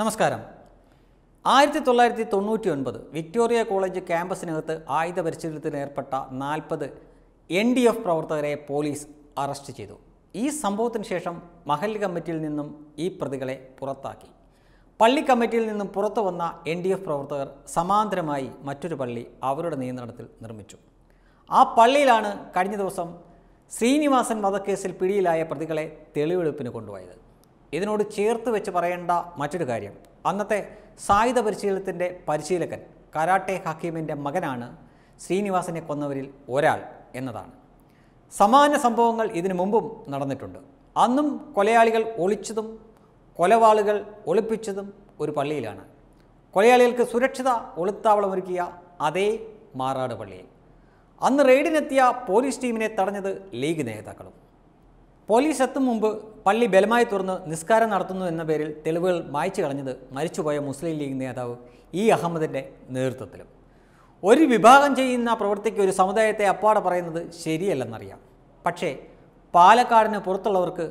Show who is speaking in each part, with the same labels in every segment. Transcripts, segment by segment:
Speaker 1: നമസ്കാരം ആയിരത്തി തൊള്ളായിരത്തി തൊണ്ണൂറ്റി ഒൻപത് വിക്ടോറിയ കോളേജ് ക്യാമ്പസിനകത്ത് ആയുധ പരിശീലനത്തിന് ഏർപ്പെട്ട നാൽപ്പത് എൻ ഡി എഫ് പ്രവർത്തകരെ പോലീസ് അറസ്റ്റ് ചെയ്തു ഈ സംഭവത്തിന് ശേഷം മഹൽ കമ്മിറ്റിയിൽ നിന്നും ഈ പ്രതികളെ പുറത്താക്കി പള്ളി കമ്മിറ്റിയിൽ നിന്നും പുറത്തു വന്ന എൻ ഡി എഫ് പ്രവർത്തകർ സമാന്തരമായി മറ്റൊരു പള്ളി അവരുടെ നിയന്ത്രണത്തിൽ നിർമ്മിച്ചു ആ പള്ളിയിലാണ് കഴിഞ്ഞ ദിവസം ശ്രീനിവാസൻ വധക്കേസിൽ പിടിയിലായ പ്രതികളെ തെളിവെടുപ്പിന് കൊണ്ടുപോയത് ഇതിനോട് ചേർത്ത് വെച്ച് പറയേണ്ട മറ്റൊരു കാര്യം അന്നത്തെ സായുധ പരിശീലനത്തിൻ്റെ പരിശീലകൻ കരാട്ടെ ഹക്കീമിൻ്റെ മകനാണ് ശ്രീനിവാസനെ കൊന്നവരിൽ ഒരാൾ എന്നതാണ് സമാന സംഭവങ്ങൾ ഇതിനു മുമ്പും നടന്നിട്ടുണ്ട് അന്നും കൊലയാളികൾ ഒളിച്ചതും കൊലവാളുകൾ ഒളിപ്പിച്ചതും ഒരു പള്ളിയിലാണ് കൊലയാളികൾക്ക് സുരക്ഷിത ഒളിത്താവളമൊരുക്കിയ അതേ മാറാട് പള്ളിയിൽ അന്ന് റെയ്ഡിനെത്തിയ പോലീസ് ടീമിനെ തടഞ്ഞത് ലീഗ് നേതാക്കളും പോലീസ് എത്തും മുമ്പ് പള്ളി ബലമായി തുറന്ന് നിസ്കാരം നടത്തുന്നു എന്ന പേരിൽ തെളിവുകൾ മായ്ച്ചു കളഞ്ഞത് മരിച്ചുപോയ മുസ്ലിം ലീഗ് നേതാവ് ഇ അഹമ്മദിൻ്റെ നേതൃത്വത്തിലും ഒരു വിഭാഗം ചെയ്യുന്ന പ്രവൃത്തിക്ക് ഒരു സമുദായത്തെ അപ്പാടെ പറയുന്നത് ശരിയല്ലെന്നറിയാം പക്ഷേ പാലക്കാടിന് പുറത്തുള്ളവർക്ക്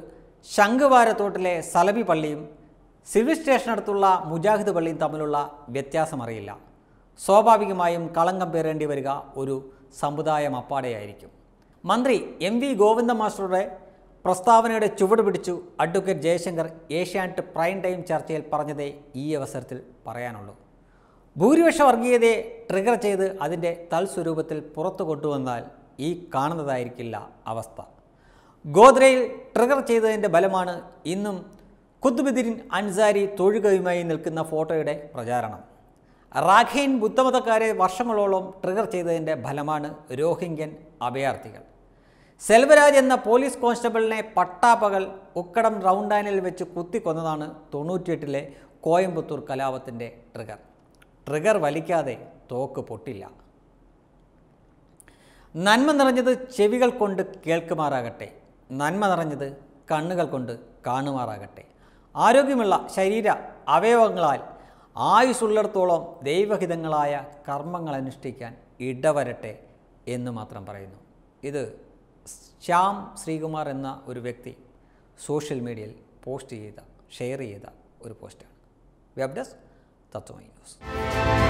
Speaker 1: ശംഖുവാരത്തോട്ടിലെ സലബി പള്ളിയും സിവിൽ സ്റ്റേഷനടുത്തുള്ള മുജാഹിദ് പള്ളിയും തമ്മിലുള്ള വ്യത്യാസം അറിയില്ല സ്വാഭാവികമായും കളങ്കം പേറേണ്ടി വരിക ഒരു സമുദായം അപ്പാടെയായിരിക്കും മന്ത്രി എം വി ഗോവിന്ദ മാസ്റ്ററുടെ പ്രസ്താവനയുടെ ചുവട് പിടിച്ചു advocate Jayashankar Asianet prime time ചർച്ചയിൽ പറഞ്ഞതേ ഈ അവസരത്തിൽ പറയാനുള്ളൂ ഭൂരിപക്ഷ വർഗീയതയെ ട്രിഗർ ചെയ്ത് അതിൻ്റെ തൽസ്വരൂപത്തിൽ പുറത്തു കൊണ്ടുവന്നാൽ ഈ കാണുന്നതായിരിക്കില്ല അവസ്ഥ ഗോദ്രയിൽ ട്രിഗർ ചെയ്തതിൻ്റെ ബലമാണ് ഇന്നും കുത്തുബിദിൻ അൻസാരി തൊഴുകയുമായി നിൽക്കുന്ന ഫോട്ടോയുടെ പ്രചാരണം റാഖൈൻ ബുദ്ധമതക്കാരെ വർഷങ്ങളോളം ട്രിഗർ ചെയ്തതിൻ്റെ ഫലമാണ് രോഹിംഗ്യൻ അഭയാർത്ഥികൾ സെൽവരാജ് എന്ന പോലീസ് കോൺസ്റ്റബിളിനെ പട്ടാപ്പകൽ ഉക്കടം റൗണ്ടാനിൽ വെച്ച് കുത്തിക്കൊന്നതാണ് തൊണ്ണൂറ്റിയെട്ടിലെ കോയമ്പത്തൂർ കലാപത്തിൻ്റെ ട്രിഗർ ട്രിഗർ വലിക്കാതെ തോക്ക് പൊട്ടില്ല നന്മ നിറഞ്ഞത് ചെവികൾ കൊണ്ട് കേൾക്കുമാറാകട്ടെ നന്മ നിറഞ്ഞത് കണ്ണുകൾ കൊണ്ട് കാണുമാറാകട്ടെ ആരോഗ്യമുള്ള ശരീര അവയവങ്ങളാൽ ആയുസ്സുള്ളിടത്തോളം ദൈവഹിതങ്ങളായ കർമ്മങ്ങൾ അനുഷ്ഠിക്കാൻ ഇടവരട്ടെ എന്ന് മാത്രം പറയുന്നു ഇത് ശ്യാം ശ്രീകുമാർ എന്ന ഒരു വ്യക്തി സോഷ്യൽ മീഡിയയിൽ പോസ്റ്റ് ചെയ്ത ഷെയർ ചെയ്ത ഒരു പോസ്റ്റാണ് വെബ് ഡെസ്ക് ന്യൂസ്